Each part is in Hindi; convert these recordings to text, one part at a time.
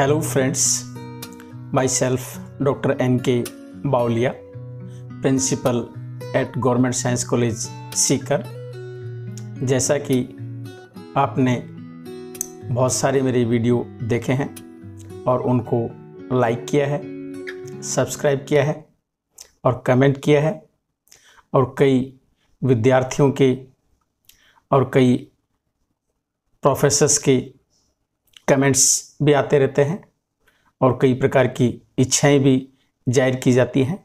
Hello friends myself doctor M K Bawaliya principal at government science college Sikar जैसा कि आपने बहुत सारे मेरे वीडियो देखे हैं और उनको लाइक किया है सब्सक्राइब किया है और कमेंट किया है और कई विद्यार्थियों के और कई प्रोफेसर्स के कमेंट्स भी आते रहते हैं और कई प्रकार की इच्छाएं भी जाहिर की जाती हैं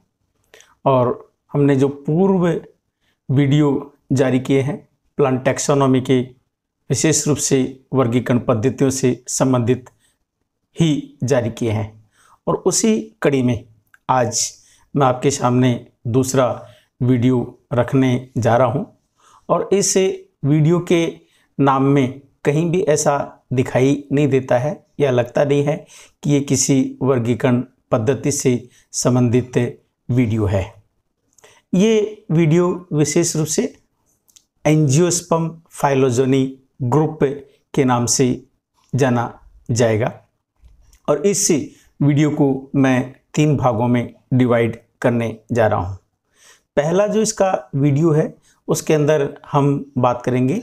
और हमने जो पूर्व वीडियो जारी किए हैं प्लांट टैक्सोनॉमी के विशेष रूप से वर्गीकरण पद्धतियों से संबंधित ही जारी किए हैं और उसी कड़ी में आज मैं आपके सामने दूसरा वीडियो रखने जा रहा हूं और इस वीडियो के नाम में कहीं भी ऐसा दिखाई नहीं देता है या लगता नहीं है कि ये किसी वर्गीकरण पद्धति से संबंधित वीडियो है ये वीडियो विशेष रूप से एंजियोस्पम फाइलोजोनी ग्रुप के नाम से जाना जाएगा और इस वीडियो को मैं तीन भागों में डिवाइड करने जा रहा हूँ पहला जो इसका वीडियो है उसके अंदर हम बात करेंगे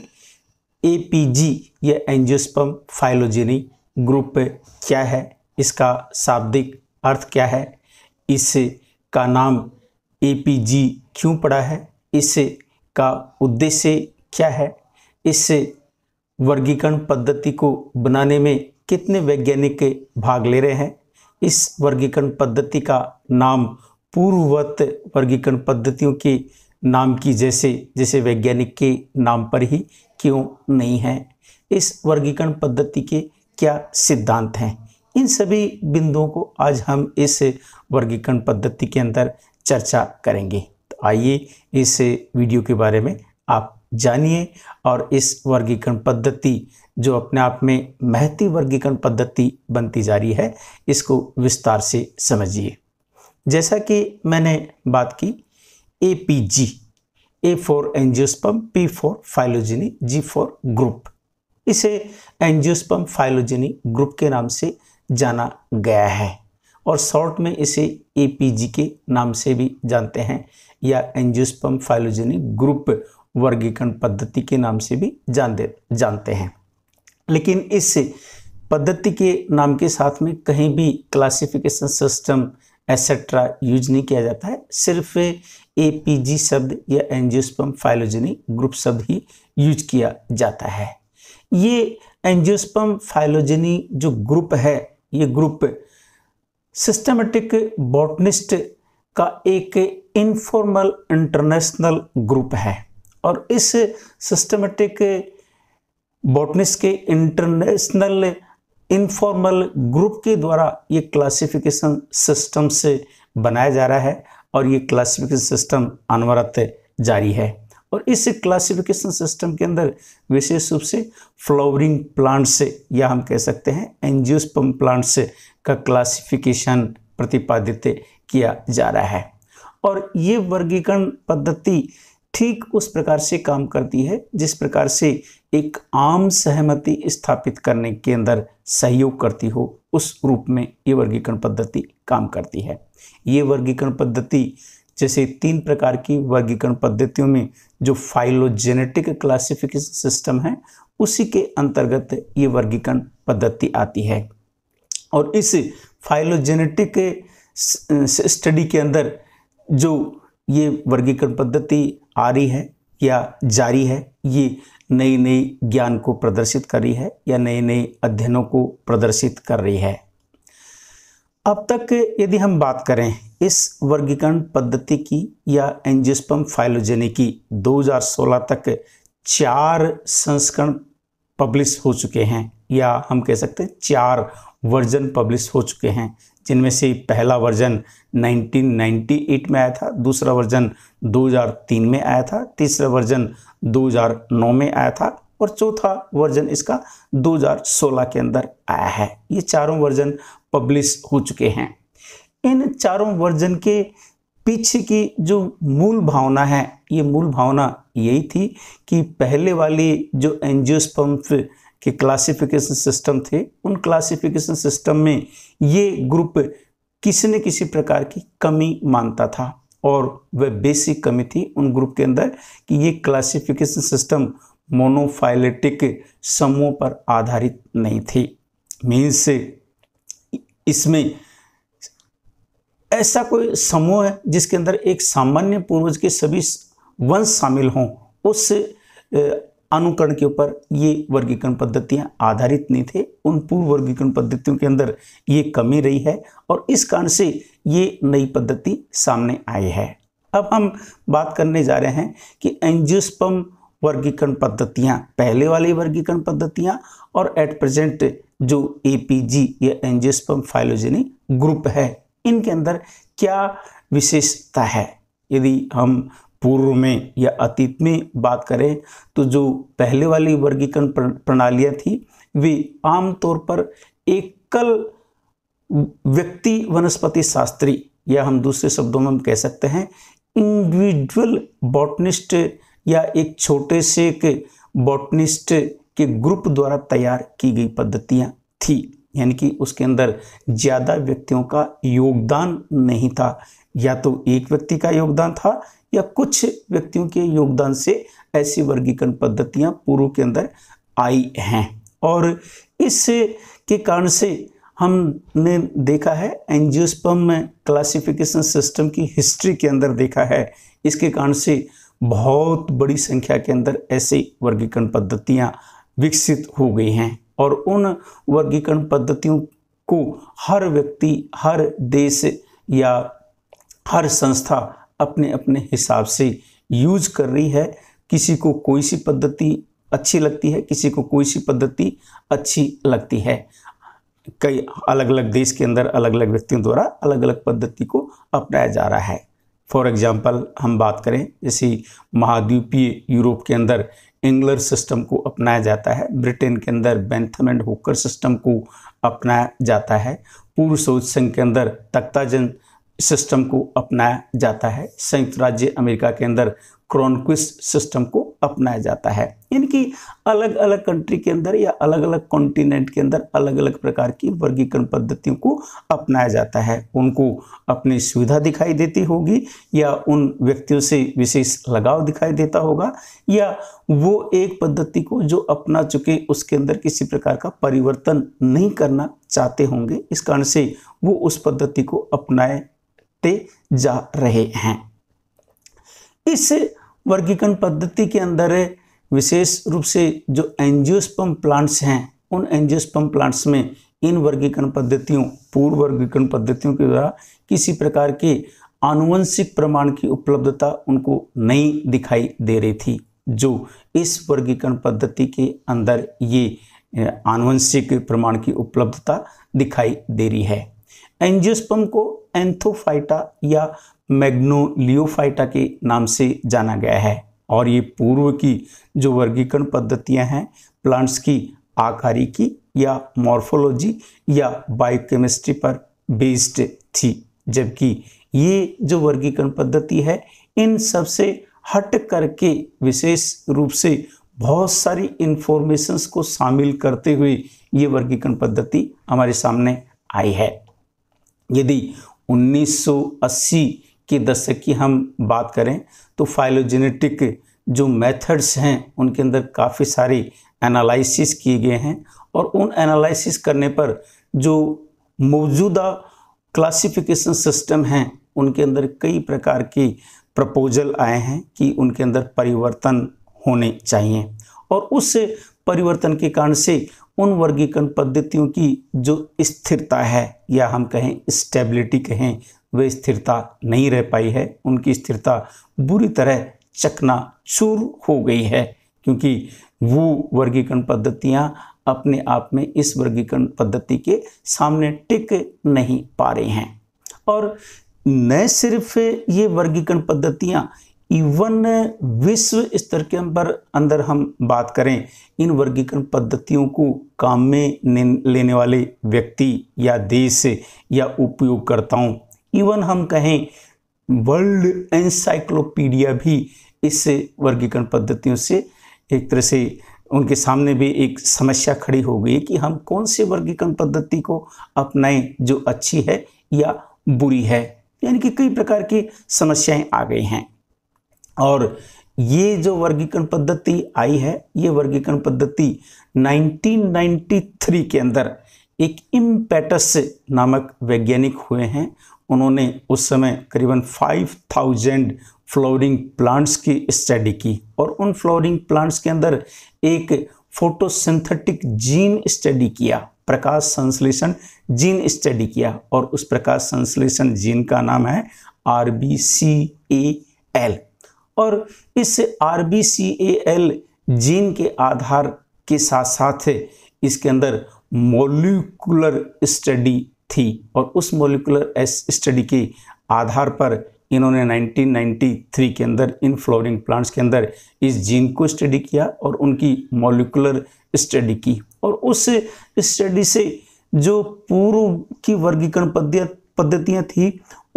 एपीजी या एंजियोस्पम फाइलोजेनी ग्रुप क्या है इसका शाब्दिक अर्थ क्या है इस का नाम एपीजी क्यों पड़ा है इस का उद्देश्य क्या है इससे वर्गीकरण पद्धति को बनाने में कितने वैज्ञानिक भाग ले रहे हैं इस वर्गीकरण पद्धति का नाम पूर्ववत वर्गीकरण पद्धतियों के नाम की जैसे जैसे वैज्ञानिक के नाम पर ही क्यों नहीं है इस वर्गीकरण पद्धति के क्या सिद्धांत हैं इन सभी बिंदुओं को आज हम इस वर्गीकरण पद्धति के अंदर चर्चा करेंगे तो आइए इस वीडियो के बारे में आप जानिए और इस वर्गीकरण पद्धति जो अपने आप में महती वर्गीकरण पद्धति बनती जा रही है इसको विस्तार से समझिए जैसा कि मैंने बात की APG. A for angiosperm, P for phylogeny, G for group इसे एंजियोस्पम फाइलोजेनी ग्रुप के नाम से जाना गया है और शॉर्ट में इसे एपीजी के नाम से भी जानते हैं या एंजियोस्पम फाइलोजेनी ग्रुप वर्गीकरण पद्धति के नाम से भी जान दे जानते हैं लेकिन इस पद्धति के नाम के साथ में कहीं भी क्लासिफिकेशन सिस्टम एसेट्रा यूज नहीं किया जाता है सिर्फ एपीजी शब्द या एंजियोस्पम फाइलोजेनी ग्रुप शब्द ही यूज किया जाता है ये एंजियोस्पम फाइलोजेनी जो ग्रुप है ये ग्रुप सिस्टमेटिक बॉटनिस्ट का एक इनफॉर्मल इंटरनेशनल ग्रुप है और इस सिस्टमेटिक बॉटनिस्ट के इंटरनेशनल इनफॉर्मल ग्रुप के द्वारा ये क्लासिफिकेशन सिस्टम से बनाया जा रहा है और ये क्लासिफिकेशन सिस्टम अनवरत जारी है और इस क्लासिफिकेशन सिस्टम के अंदर विशेष रूप से फ्लावरिंग प्लांट से या हम कह सकते हैं एनजियोस्पम प्लांट से का क्लासिफिकेशन प्रतिपादित किया जा रहा है और ये वर्गीकरण पद्धति ठीक उस प्रकार से काम करती है जिस प्रकार से एक आम सहमति स्थापित करने के अंदर सहयोग करती हो उस रूप में ये वर्गीकरण पद्धति काम करती है ये वर्गीकरण पद्धति जैसे तीन प्रकार की वर्गीकरण पद्धतियों में जो फाइलोजेनेटिक क्लासिफिकेशन सिस्टम है उसी के अंतर्गत ये वर्गीकरण पद्धति आती है और इस फाइलोजेनेटिक स्टडी के अंदर जो ये वर्गीकरण पद्धति आ रही है या जारी है ये नई नई ज्ञान को प्रदर्शित कर रही है या नए नए अध्ययनों को प्रदर्शित कर रही है अब तक यदि हम बात करें इस वर्गीकरण पद्धति की या एंजिस्पम फाइलोजेनी की 2016 तक चार संस्करण पब्लिश हो चुके हैं या हम कह सकते हैं चार वर्जन पब्लिश हो चुके हैं जिनमें से पहला वर्जन 1998 में आया था दूसरा वर्जन 2003 में आया था तीसरा वर्जन 2009 में आया था और चौथा वर्जन इसका 2016 के अंदर आया है ये चारों वर्जन पब्लिश हो चुके हैं इन चारों वर्जन के पीछे की जो मूल भावना है ये मूल भावना यही थी कि पहले वाली जो एनजियोस्पम्प के क्लासिफिकेशन सिस्टम थे उन क्लासिफिकेशन सिस्टम में ये ग्रुप किसी न किसी प्रकार की कमी मानता था और वह बेसिक कमी थी उन ग्रुप के अंदर कि ये क्लासिफिकेशन सिस्टम मोनोफाइलेटिक समूह पर आधारित नहीं थी मीन्स इसमें ऐसा कोई समूह है जिसके अंदर एक सामान्य पूर्वज के सभी वंश शामिल हों उस अनुकरण के ऊपर ये वर्गीकरण पद्धतियां आधारित नहीं थे उन पूर्व वर्गीकरण पद्धतियों के अंदर ये कमी रही है और इस कारण से ये नई पद्धति सामने आई है अब हम बात करने जा रहे हैं कि एंजियोस्पम वर्गीकरण पद्धतियाँ पहले वाली वर्गीकरण पद्धतियाँ और एट प्रेजेंट जो ए पी जी या एंजियोस्पर्म फाइलोजेनी ग्रुप है इनके अंदर क्या विशेषता है यदि हम पूर्व में या अतीत में बात करें तो जो पहले वाली वर्गीकरण प्रणालियाँ थी वे आमतौर पर एकल व्यक्ति वनस्पति शास्त्री या हम दूसरे शब्दों में हम कह सकते हैं इंडिविजुअल बॉटनिस्ट या एक छोटे से एक बॉटनिस्ट के ग्रुप द्वारा तैयार की गई पद्धतियाँ थी यानी कि उसके अंदर ज़्यादा व्यक्तियों का योगदान नहीं था या तो एक व्यक्ति का योगदान था या कुछ व्यक्तियों के योगदान से ऐसी वर्गीकरण पद्धतियाँ पूर्व के अंदर आई हैं और इस के कारण से हमने देखा है एनजियोस्पम क्लासिफिकेशन सिस्टम की हिस्ट्री के अंदर देखा है इसके कारण से बहुत बड़ी संख्या के अंदर ऐसे वर्गीकरण पद्धतियाँ विकसित हो गई हैं और उन वर्गीकरण पद्धतियों को हर व्यक्ति हर देश या हर संस्था अपने अपने हिसाब से यूज कर रही है किसी को कोई सी पद्धति अच्छी लगती है किसी को कोई सी पद्धति अच्छी लगती है कई अलग अलग देश के अंदर अलग अलग व्यक्तियों द्वारा अलग अलग पद्धति को अपनाया जा रहा है फॉर एग्ज़ाम्पल हम बात करें जैसे महाद्वीपीय यूरोप के अंदर एंगलर सिस्टम को अपनाया जाता है ब्रिटेन के अंदर बेंथम एंड हुकर सिस्टम को अपनाया जाता है पूर्व सोच संघ के अंदर तख्ताजन सिस्टम को अपनाया जाता है संयुक्त राज्य अमेरिका के अंदर क्रोनक्विस्ट सिस्टम को अपनाया जाता है यानी कि अलग अलग कंट्री के अंदर या अलग अलग कॉन्टिनेंट के अंदर अलग अलग प्रकार की वर्गीकरण पद्धतियों को अपनाया जाता है उनको अपनी सुविधा दिखाई देती होगी या उन व्यक्तियों से विशेष लगाव दिखाई देता होगा या वो एक पद्धति को जो अपना चुके उसके अंदर किसी प्रकार का परिवर्तन नहीं करना चाहते होंगे इस कारण से वो उस पद्धति को अपनाए बढ़ते जा रहे हैं इस वर्गीकरण पद्धति के अंदर विशेष रूप से जो एनजियोस्पम प्लांट्स हैं उन एनजियोस्पम प्लांट्स में इन वर्गीकरण पद्धतियों पूर्व वर्गीकरण पद्धतियों के द्वारा किसी प्रकार के आनुवंशिक प्रमाण की उपलब्धता उनको नहीं दिखाई दे रही थी जो इस वर्गीकरण पद्धति के अंदर ये आनुवंशिक प्रमाण की उपलब्धता दिखाई दे रही है एंजियोस्पम को एंथोफाइटा या मैग्नोलियोफाइटा के नाम से जाना गया है और ये पूर्व की जो वर्गीकरण पद्धतियां हैं प्लांट्स की आकारी की या मॉर्फोलॉजी या बायोकेमिस्ट्री पर बेस्ड थी जबकि ये जो वर्गीकरण पद्धति है इन सबसे हट करके विशेष रूप से बहुत सारी इन्फॉर्मेशंस को शामिल करते हुए ये वर्गीकरण पद्धति हमारे सामने आई है यदि 1980 के दशक की हम बात करें तो फाइलोजेनेटिक जो मेथड्स हैं उनके अंदर काफ़ी सारे एनालिसिस किए गए हैं और उन एनालिसिस करने पर जो मौजूदा क्लासिफिकेशन सिस्टम हैं उनके अंदर कई प्रकार के प्रपोजल आए हैं कि उनके अंदर परिवर्तन होने चाहिए और उस परिवर्तन के कारण से उन वर्गीकरण पद्धतियों की जो स्थिरता है या हम कहें स्टेबिलिटी कहें वे स्थिरता नहीं रह पाई है उनकी स्थिरता बुरी तरह चकना चूर हो गई है क्योंकि वो वर्गीकरण पद्धतियाँ अपने आप में इस वर्गीकरण पद्धति के सामने टिक नहीं पा रहे हैं और न सिर्फ ये वर्गीकरण पद्धतियाँ इवन विश्व स्तर के अंदर अंदर हम बात करें इन वर्गीकरण पद्धतियों को काम में लेने वाले व्यक्ति या देश या उपयोगकर्ताओं इवन हम कहें वर्ल्ड एनसाइक्लोपीडिया भी इस वर्गीकरण पद्धतियों से एक तरह से उनके सामने भी एक समस्या खड़ी हो गई कि हम कौन से वर्गीकरण पद्धति को अपनाएं जो अच्छी है या बुरी है यानी कि कई प्रकार की समस्याएं आ गई हैं और ये जो वर्गीकरण पद्धति आई है ये वर्गीकरण पद्धति 1993 के अंदर एक इम्पेटस नामक वैज्ञानिक हुए हैं उन्होंने उस समय करीबन 5000 फ्लावरिंग प्लांट्स की स्टडी की और उन फ्लावरिंग प्लांट्स के अंदर एक फोटोसिंथेटिक जीन स्टडी किया प्रकाश संश्लेषण जीन स्टडी किया और उस प्रकाश संश्लेषण जीन का नाम है R B C A L और इस R B C A L gene के आधार के साथ साथ इसके अंदर मोलिकुलर स्टडी थी और उस मोलिकुलर स्टडी के आधार पर इन्होंने 1993 के अंदर इन फ्लोरिंग प्लांट्स के अंदर इस जीन को स्टडी किया और उनकी मोलिकुलर स्टडी की और उस स्टडी से जो पूर्व की वर्गीकरण पद्धतियाँ थी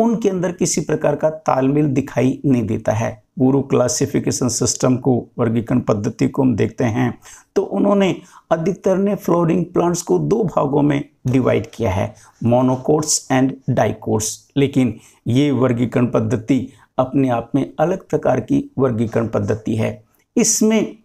उनके अंदर किसी प्रकार का तालमेल दिखाई नहीं देता है गुरु क्लासिफिकेशन सिस्टम को वर्गीकरण पद्धति को हम देखते हैं तो उन्होंने अधिकतर ने फ्लोरिंग प्लांट्स को दो भागों में डिवाइड किया है मोनोकोर्स एंड डाइकोर्स लेकिन ये वर्गीकरण पद्धति अपने आप में अलग प्रकार की वर्गीकरण पद्धति है इसमें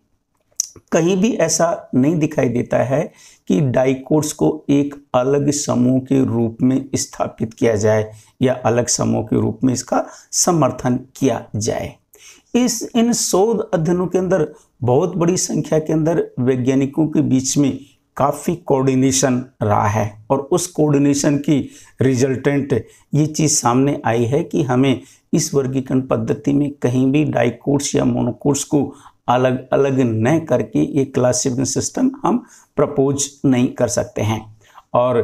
कहीं भी ऐसा नहीं दिखाई देता है कि डाइकोड्स को एक अलग समूह के रूप में स्थापित किया जाए या अलग समूह के रूप में इसका समर्थन किया जाए इस इन शोध अध्ययनों के अंदर बहुत बड़ी संख्या के अंदर वैज्ञानिकों के बीच में काफ़ी कोऑर्डिनेशन रहा है और उस कोऑर्डिनेशन की रिजल्टेंट ये चीज़ सामने आई है कि हमें इस वर्गीकरण पद्धति में कहीं भी डाइकोर्स या मोनोकोर्स को अलग अलग न करके ये क्लासिफिकेशन सिस्टम हम प्रपोज नहीं कर सकते हैं और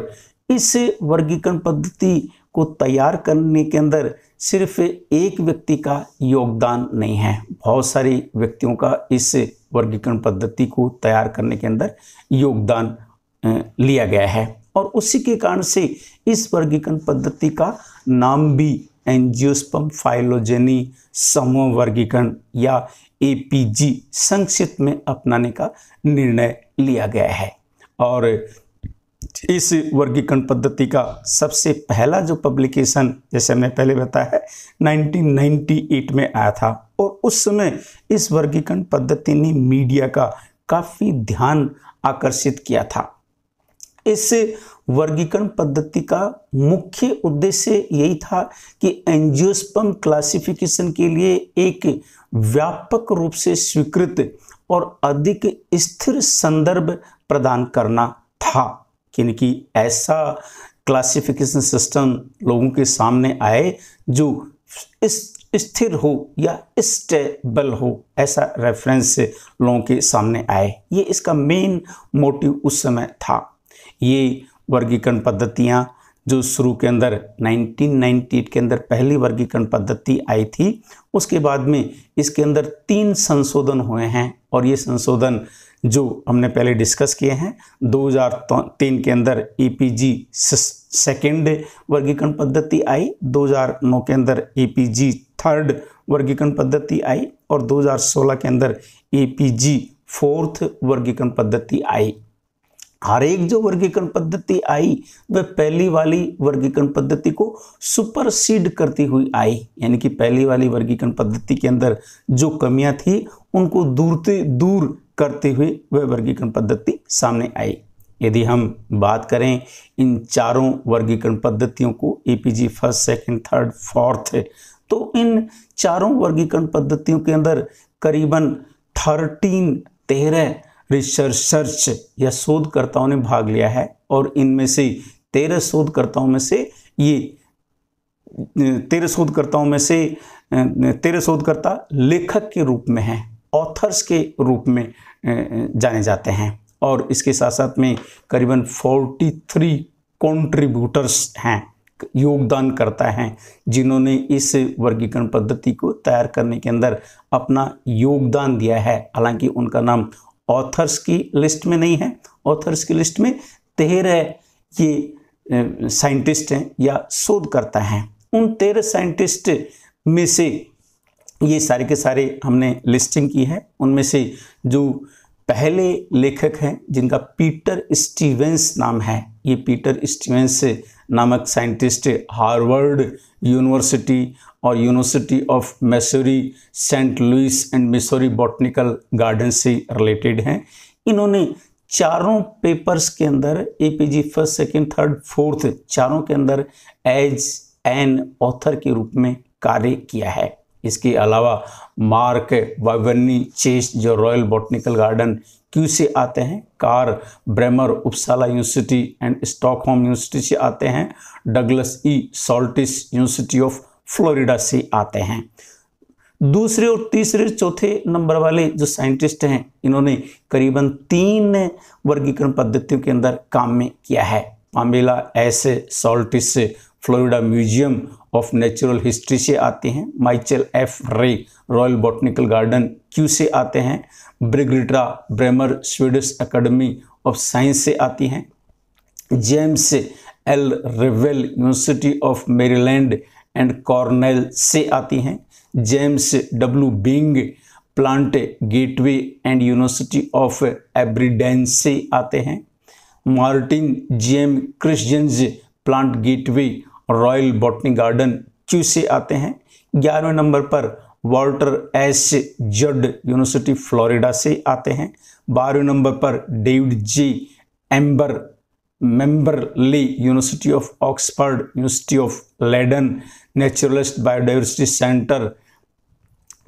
इस वर्गीकरण पद्धति को तैयार करने के अंदर सिर्फ एक व्यक्ति का योगदान नहीं है बहुत सारे व्यक्तियों का इस वर्गीकरण पद्धति को तैयार करने के अंदर योगदान लिया गया है और उसी के कारण से इस वर्गीकरण पद्धति का नाम भी एंजियोस्पम फाइलोजेनी समूह वर्गीकरण या एपीजी संक्षिप्त में अपनाने का निर्णय लिया गया है और इस वर्गीकरण पद्धति का सबसे पहला जो पब्लिकेशन जैसे मैं पहले बताया है 1998 में आया था और उस समय इस वर्गीकरण पद्धति ने मीडिया का काफ़ी ध्यान आकर्षित किया था इस वर्गीकरण पद्धति का मुख्य उद्देश्य यही था कि एंजियोस्पम क्लासिफिकेशन के लिए एक व्यापक रूप से स्वीकृत और अधिक स्थिर संदर्भ प्रदान करना था कि ऐसा क्लासिफिकेशन सिस्टम लोगों के सामने आए जो इस स्थिर हो या स्टेबल हो ऐसा रेफरेंस लोगों के सामने आए ये इसका मेन मोटिव उस समय था ये वर्गीकरण पद्धतियाँ जो शुरू के अंदर 1998 के अंदर पहली वर्गीकरण पद्धति आई थी उसके बाद में इसके अंदर तीन संशोधन हुए हैं और ये संशोधन जो हमने पहले डिस्कस किए हैं 2003 के अंदर जी e सेकेंड वर्गीकरण पद्धति आई 2009 के अंदर जी e थर्ड वर्गीकरण पद्धति आई और 2016 के अंदर जी e फोर्थ वर्गीकरण पद्धति आई हर एक जो वर्गीकरण पद्धति आई वह पहली वाली वर्गीकरण पद्धति को सुपरसीड करती हुई आई यानी कि पहली वाली वर्गीकरण पद्धति के अंदर जो कमियां थी उनको दूरते दूर करते हुए वह वर्गीकरण पद्धति सामने आई यदि हम बात करें इन चारों वर्गीकरण पद्धतियों को APG first second third fourth तो इन चारों वर्गीकरण पद्धतियों के अंदर करीबन थर्टीन तेरह रिसर्च या शोधकर्ताओं ने भाग लिया है और इनमें से तेरह शोधकर्ताओं में से ये तेरह शोधकर्ताओं में से तेरह शोधकर्ता लेखक के रूप में हैं ऑथर्स के रूप में जाने जाते हैं और इसके साथ साथ में करीबन 43 कॉन्ट्रीब्यूटर्स हैं योगदान करता है जिन्होंने इस वर्गीकरण पद्धति को तैयार करने के अंदर अपना योगदान दिया है हालांकि उनका नाम ऑथर्स की लिस्ट में नहीं है ऑथर्स की लिस्ट में तेरह ये साइंटिस्ट हैं या शोधकर्ता हैं उन तेरह साइंटिस्ट में से ये सारे के सारे हमने लिस्टिंग की है उनमें से जो पहले लेखक हैं जिनका पीटर स्टीवेंस नाम है ये पीटर स्टीवेंस नामक साइंटिस्ट हार्वर्ड यूनिवर्सिटी और university of Missouri Saint Louis and Missouri botanical garden से रिलेटेड हैं इन्होंने चारों पेपर्स के अंदर A P G first second third fourth चारों के अंदर एज एन ऑथर के रूप में कार्य किया है इसके अलावा मार्क वावनी चेस जो रॉयल बॉटनिकल गार्डन क्यू से आते हैं Kare Bremer Uppsala university and Stockholm university से आते हैं Douglas E Soltis university of Florida से आते हैं दूसरे और तीसरे चौथे नंबर वाले जो साइंटिस्ट हैं इन्होंने करीबन तीन वर्गीकरण पद्धतियों के अंदर काम में किया है Pamela S Soltis Florida museum of natural history से आते हैं Michael F Ray royal botanical garden Kew से आते हैं Birgitta Bremer Swedish academy of science से आती हैं James L Reveal university of Maryland and Cornell से आती हैं James W Byng Plant Gateway and university of Aberdeen से आते हैं मार्टिन जेम Christenhusz Plant Gateway royal botany garden Kew से आते हैं ग्यारहवें नंबर पर Walter S Judd university Florida से आते हैं बारहवें नंबर पर डेविड जी एम्बर Mabberley university of Oxford university of Leiden naturalist biodiversity centre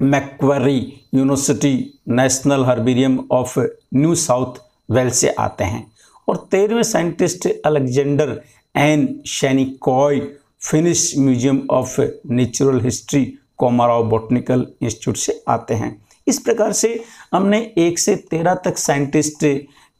Macquarie university national herbarium of New South Wales से आते हैं और तेरहवें scientist Alexander N Sennikov Finnish museum of natural history Komarov botanical institute से आते हैं इस प्रकार से हमने एक से तेरह तक साइंटिस्ट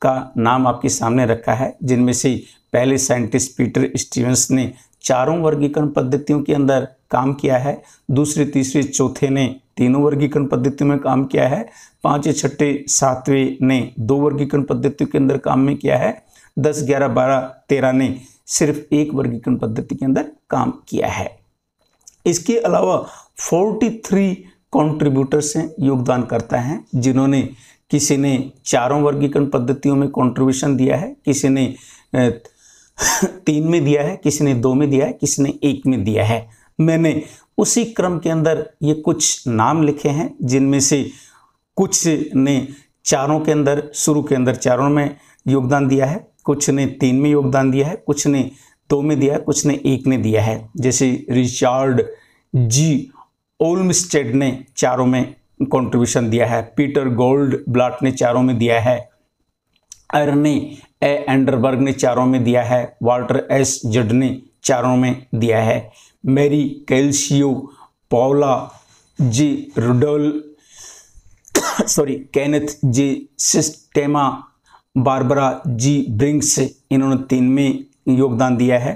का नाम आपके सामने रखा है जिनमें से पहले साइंटिस्ट पीटर स्टीवंस ने चारों वर्गीकरण पद्धतियों के अंदर काम किया है दूसरे तीसरे चौथे ने तीनों वर्गीकरण पद्धतियों में काम किया है पाँच छठे सातवें ने दो वर्गीकरण पद्धतियों के अंदर काम में किया है दस ग्यारह बारह तेरह ने सिर्फ एक वर्गीकरण पद्धति के अंदर काम किया है इसके अलावा 43 कंट्रीब्यूटर्स हैं योगदान करता है जिन्होंने किसी ने चारों वर्गीकरण पद्धतियों में कंट्रीब्यूशन दिया है किसी ने तीन में दिया है किसी ने दो में दिया है किसी ने एक में दिया है मैंने उसी क्रम के अंदर ये कुछ नाम लिखे हैं जिनमें से कुछ ने चारों के अंदर शुरू के अंदर चारों में योगदान दिया है कुछ ने तीन में योगदान दिया है कुछ ने दो में दिया है कुछ ने एक में दिया है जैसे रिचार्ड जी ओल्मस्टेड ने चारों में कंट्रीब्यूशन दिया है पीटर गोल्ड ब्लाट ने चारों में दिया है अर्ने ए एंडरबर्ग ने चारों में दिया है वाल्टर एस जड ने चारों में दिया है मेरी कैल्शियो Paula J Rudall sorry Kenneth J Sytsma Barbara G Briggs इन्होंने तीन में योगदान दिया है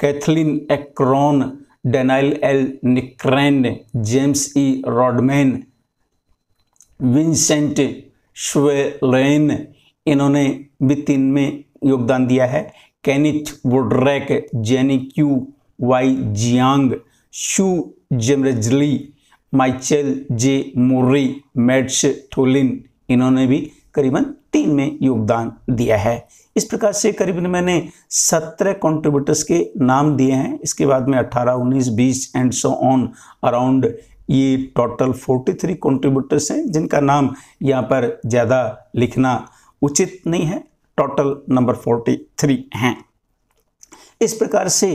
Kathleen A Kron Daniel L Nickrent James E Rodman Vincent Savolainen इन्होंने भी तीन में योगदान दिया है कैनिथ वुडरैक Jenny Q Y Xiang Xu जेमरेजली माइचेल जे मुर्री मैट्स थोलिन इन्होंने भी करीबन तीन में योगदान दिया है इस प्रकार से करीबन मैंने सत्रह कॉन्ट्रीब्यूटर्स के नाम दिए हैं इसके बाद में अट्ठारह उन्नीस बीस एंड सो ऑन अराउंड ये टोटल फोर्टी थ्री कॉन्ट्रीब्यूटर्स हैं जिनका नाम यहाँ पर ज़्यादा लिखना उचित नहीं है टोटल नंबर फोर्टी थ्री हैं इस प्रकार से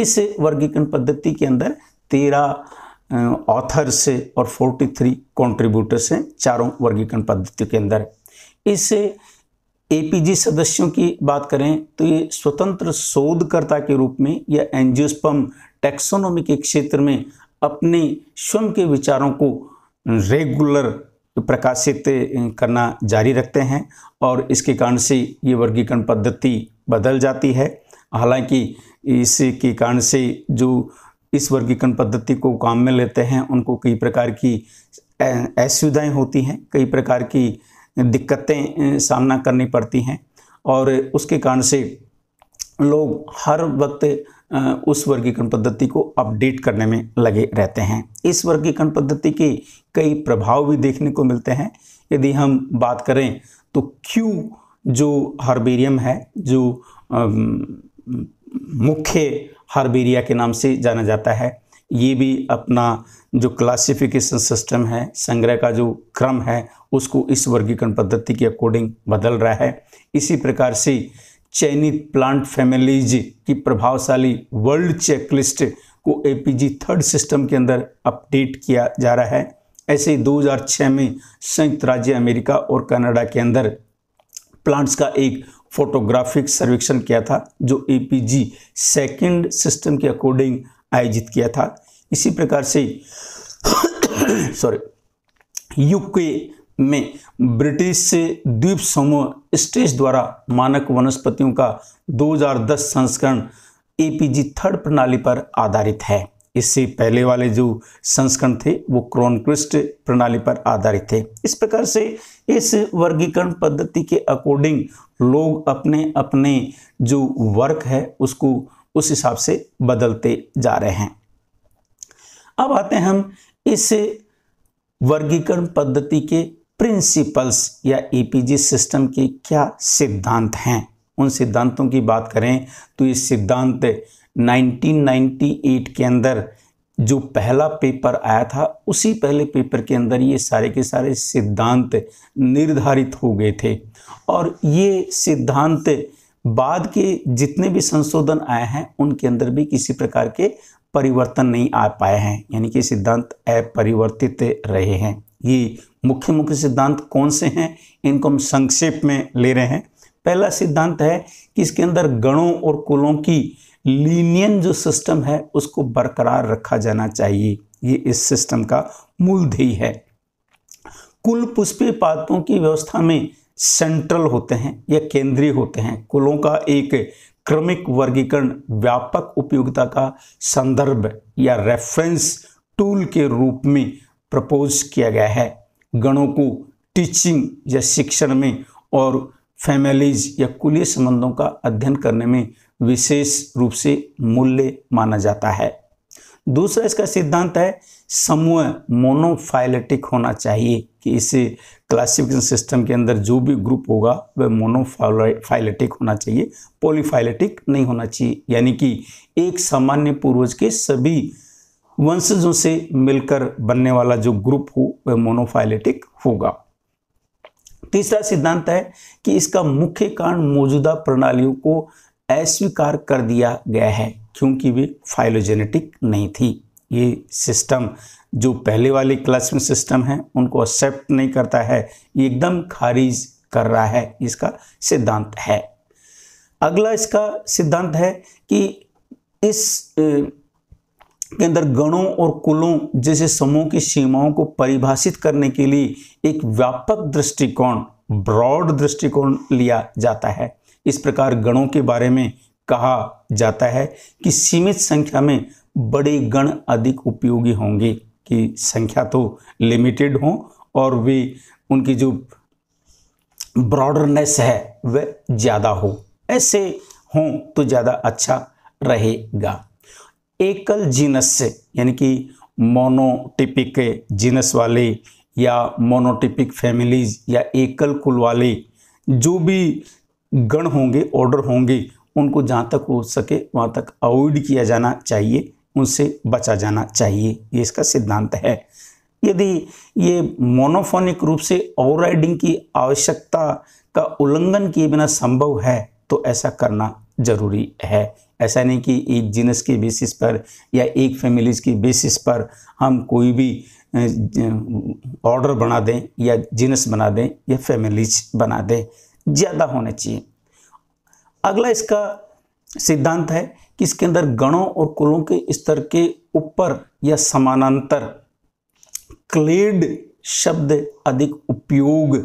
इस वर्गीकरण पद्धति के अंदर तेरह ऑथर्स और फोर्टी थ्री कॉन्ट्रीब्यूटर्स हैं चारों वर्गीकरण पद्धति के अंदर इस एपीजी सदस्यों की बात करें तो ये स्वतंत्र शोधकर्ता के रूप में या एनजियोस्पम टैक्सोनॉमी के क्षेत्र में अपने स्वयं के विचारों को रेगुलर प्रकाशित करना जारी रखते हैं और इसके कारण से ये वर्गीकरण पद्धति बदल जाती है हालांकि इसके कारण से जो इस वर्गीकरण पद्धति को काम में लेते हैं उनको कई प्रकार की असुविधाएँ होती हैं कई प्रकार की दिक्कतें सामना करनी पड़ती हैं और उसके कारण से लोग हर वक्त उस वर्गीकरण पद्धति को अपडेट करने में लगे रहते हैं इस वर्गीकरण पद्धति के कई प्रभाव भी देखने को मिलते हैं यदि हम बात करें तो क्यू जो हर्बेरियम है जो मुख्य हर्बेरिया के नाम से जाना जाता है ये भी अपना जो क्लासिफिकेशन सिस्टम है संग्रह का जो क्रम है उसको इस वर्गीकरण पद्धति के अकॉर्डिंग बदल रहा है इसी प्रकार से चयनित प्लांट फैमिलीज की प्रभावशाली वर्ल्ड चेकलिस्ट को एपीजी थर्ड सिस्टम के अंदर अपडेट किया जा रहा है ऐसे ही 2006 में संयुक्त राज्य अमेरिका और कनाडा के अंदर प्लांट्स का एक फोटोग्राफिक सर्वेक्षण किया था जो एपीजी सेकंड सिस्टम के अकॉर्डिंग आयोजित किया था इसी प्रकार से सॉरी यूके में ब्रिटिश से द्वीप समूह स्टेज द्वारा मानक वनस्पतियों का 2010 संस्करण एपीजी थर्ड प्रणाली पर आधारित है इससे पहले वाले जो संस्करण थे वो क्रोनक्रिस्ट प्रणाली पर आधारित थे इस प्रकार से इस वर्गीकरण पद्धति के अकॉर्डिंग लोग अपने अपने जो वर्क है उसको उस हिसाब से बदलते जा रहे हैं अब आते हैं हम इस वर्गीकरण पद्धति के प्रिंसिपल्स या ईपीजी e सिस्टम के क्या सिद्धांत हैं उन सिद्धांतों की बात करें तो ये सिद्धांत 1998 के अंदर जो पहला पेपर आया था उसी पहले पेपर के अंदर ये सारे के सारे सिद्धांत निर्धारित हो गए थे और ये सिद्धांत बाद के जितने भी संशोधन आए हैं उनके अंदर भी किसी प्रकार के परिवर्तन नहीं आ पाए हैं यानी कि सिद्धांत अपरिवर्तित रहे हैं ये मुख्य मुख्य सिद्धांत कौन से हैं इनको हम संक्षेप में ले रहे हैं पहला सिद्धांत है कि इसके अंदर गणों और कुलों की लीनियन जो सिस्टम है उसको बरकरार रखा जाना चाहिए ये इस सिस्टम का मूल ध्येय है कुल पुष्पी पात्रों की व्यवस्था में सेंट्रल होते हैं या केंद्रीय होते हैं कुलों का एक क्रमिक वर्गीकरण व्यापक उपयोगिता का संदर्भ या रेफरेंस टूल के रूप में प्रपोज किया गया है गणों को टीचिंग या शिक्षण में और फैमिलीज या कुलीय संबंधों का अध्ययन करने में विशेष रूप से मूल्य माना जाता है दूसरा इसका सिद्धांत है समूह मोनोफाइलेटिक होना चाहिए कि इस क्लासिफिकेशन सिस्टम के अंदर जो भी ग्रुप होगा वह मोनोफाइलेटिक होना चाहिए पोलीफाइलेटिक नहीं होना चाहिए यानी कि एक सामान्य पूर्वज के सभी वंशजों से मिलकर बनने वाला जो ग्रुप हो वह मोनोफाइलेटिक होगा तीसरा सिद्धांत है कि इसका मुख्य कारण मौजूदा प्रणालियों को अस्वीकार कर दिया गया है क्योंकि वे फाइलोजेनेटिक नहीं थी ये सिस्टम जो पहले वाले क्लासिंग सिस्टम है उनको एक्सेप्ट नहीं करता है एकदम खारिज कर रहा है इसका सिद्धांत है अगला इसका सिद्धांत है कि इस के अंदर गणों और कुलों जैसे समूह की सीमाओं को परिभाषित करने के लिए एक व्यापक दृष्टिकोण ब्रॉड दृष्टिकोण लिया जाता है इस प्रकार गणों के बारे में कहा जाता है कि सीमित संख्या में बड़े गण अधिक उपयोगी होंगे की संख्या तो लिमिटेड हो और वे उनकी जो ब्रॉडरनेस है वह ज़्यादा हो ऐसे हों तो ज़्यादा अच्छा रहेगा एकल जीनस से यानी कि मोनोटिपिक जीनस वाले या मोनोटिपिक फैमिलीज या एकल कुल वाले जो भी गण होंगे ऑर्डर होंगे उनको जहाँ तक हो सके वहाँ तक अवॉइड किया जाना चाहिए उनसे बचा जाना चाहिए ये इसका सिद्धांत है यदि ये मोनोफोनिक रूप से ओवरराइडिंग की आवश्यकता का उल्लंघन किए बिना संभव है तो ऐसा करना जरूरी है ऐसा नहीं कि एक जीनस के बेसिस पर या एक फैमिलीज की बेसिस पर हम कोई भी ऑर्डर बना दें या जीनस बना दें या फैमिलीज बना दें ज़्यादा होने चाहिए अगला इसका सिद्धांत है कि इसके अंदर गणों और कुलों के स्तर के ऊपर या समानांतर क्लेड शब्द अधिक उपयोग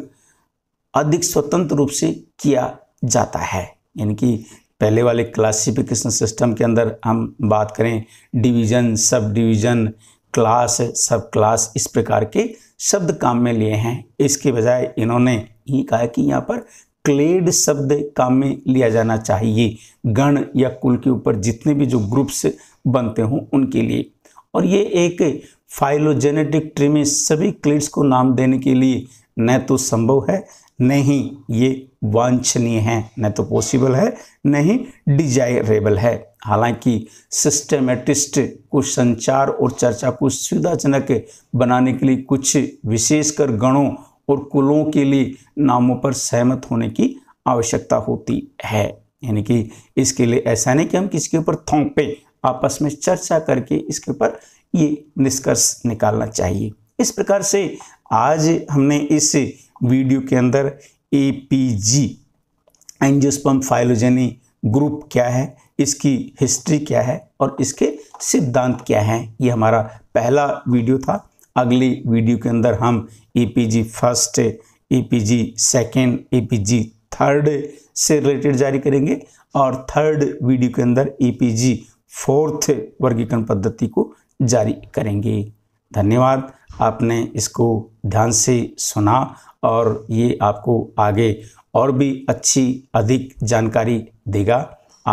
अधिक स्वतंत्र रूप से किया जाता है यानी कि पहले वाले क्लासिफिकेशन सिस्टम के अंदर हम बात करें डिवीजन सब डिवीजन क्लास सब क्लास इस प्रकार के शब्द काम में लिए हैं इसके बजाय इन्होंने ही कहा कि यहाँ पर क्लेड शब्द काम में लिया जाना चाहिए गण या कुल के ऊपर जितने भी जो ग्रुप्स बनते हों उनके लिए और ये एक फाइलोजेनेटिक ट्री में सभी क्लेड्स को नाम देने के लिए न तो संभव है नहीं ये वांछनीय है न तो पॉसिबल है नहीं डिजायरेबल है हालांकि सिस्टमेटिस्ट को संचार और चर्चा को सुविधाजनक बनाने के लिए कुछ विशेषकर गणों और कुलों के लिए नामों पर सहमत होने की आवश्यकता होती है यानी कि इसके लिए ऐसा नहीं कि हम किसी के ऊपर थोंपे आपस में चर्चा करके इसके ऊपर ये निष्कर्ष निकालना चाहिए इस प्रकार से आज हमने इस वीडियो के अंदर A P G angiosperm phylogeny group क्या है इसकी हिस्ट्री क्या है और इसके सिद्धांत क्या हैं ये हमारा पहला वीडियो था अगली वीडियो के अंदर हम A P G first A P G second A P G third से रिलेटेड जारी करेंगे और थर्ड वीडियो के अंदर ए पी जी फोर्थ वर्गीकरण पद्धति को जारी करेंगे धन्यवाद आपने इसको ध्यान से सुना और ये आपको आगे और भी अच्छी अधिक जानकारी देगा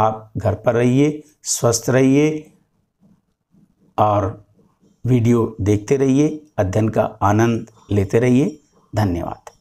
आप घर पर रहिए स्वस्थ रहिए और वीडियो देखते रहिए अध्ययन का आनंद लेते रहिए धन्यवाद